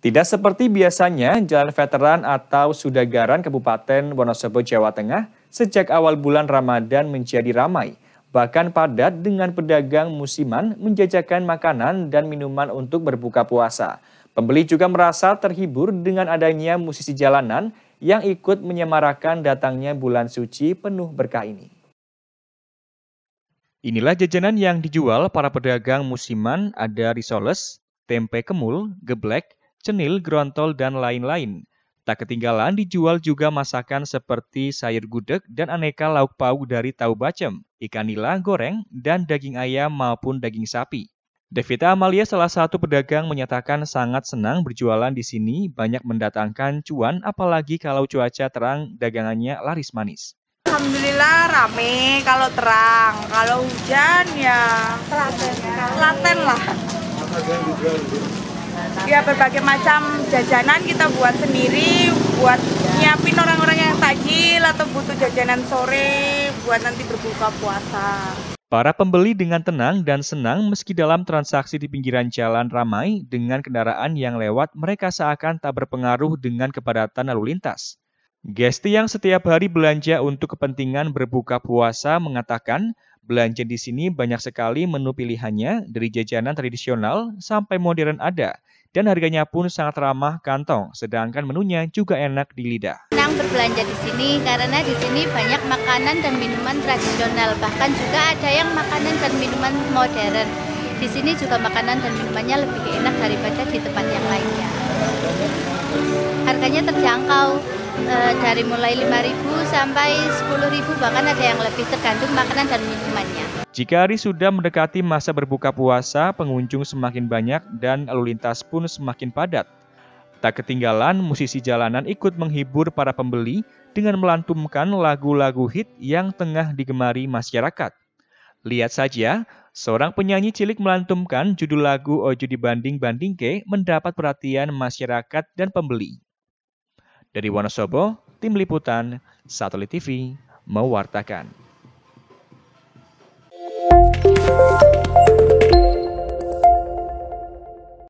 Tidak seperti biasanya, Jalan Veteran atau Sudagaran Kabupaten Wonosobo, Jawa Tengah sejak awal bulan Ramadan menjadi ramai, bahkan padat dengan pedagang musiman menjajakan makanan dan minuman untuk berbuka puasa. Pembeli juga merasa terhibur dengan adanya musisi jalanan yang ikut menyemarakan datangnya bulan suci penuh berkah ini. Inilah jajanan yang dijual para pedagang musiman ada risoles, tempe kemul, geblek, cenil, grontol, dan lain-lain. Tak ketinggalan dijual juga masakan seperti sayur gudeg dan aneka lauk pauk dari tahu bacem, ikan nila goreng, dan daging ayam maupun daging sapi. Devita Amalia salah satu pedagang menyatakan sangat senang berjualan di sini, banyak mendatangkan cuan apalagi kalau cuaca terang dagangannya laris manis. Alhamdulillah rame kalau terang, kalau hujan ya telaten ya. lah ya berbagai macam jajanan kita buat sendiri buat nyiapin orang-orang yang takjil atau butuh jajanan sore buat nanti berbuka puasa. Para pembeli dengan tenang dan senang meski dalam transaksi di pinggiran jalan ramai dengan kendaraan yang lewat mereka seakan tak berpengaruh dengan kepadatan lalu lintas. Gesti yang setiap hari belanja untuk kepentingan berbuka puasa mengatakan belanja di sini banyak sekali menu pilihannya dari jajanan tradisional sampai modern ada – dan harganya pun sangat ramah kantong, sedangkan menunya juga enak di lidah. Senang berbelanja di sini karena di sini banyak makanan dan minuman tradisional, bahkan juga ada yang makanan dan minuman modern. Di sini juga makanan dan minumannya lebih enak daripada di tempat yang lainnya. Harganya terjangkau e, dari mulai 5.000 sampai 10.000 bahkan ada yang lebih tergantung makanan dan minumannya. Jika hari sudah mendekati masa berbuka puasa, pengunjung semakin banyak dan lalu lintas pun semakin padat. Tak ketinggalan, musisi jalanan ikut menghibur para pembeli dengan melantumkan lagu-lagu hit yang tengah digemari masyarakat. Lihat saja, seorang penyanyi cilik melantumkan judul lagu Ojo Dibanding Bandingke mendapat perhatian masyarakat dan pembeli. Dari Wonosobo, Tim Liputan, Satelit TV, mewartakan.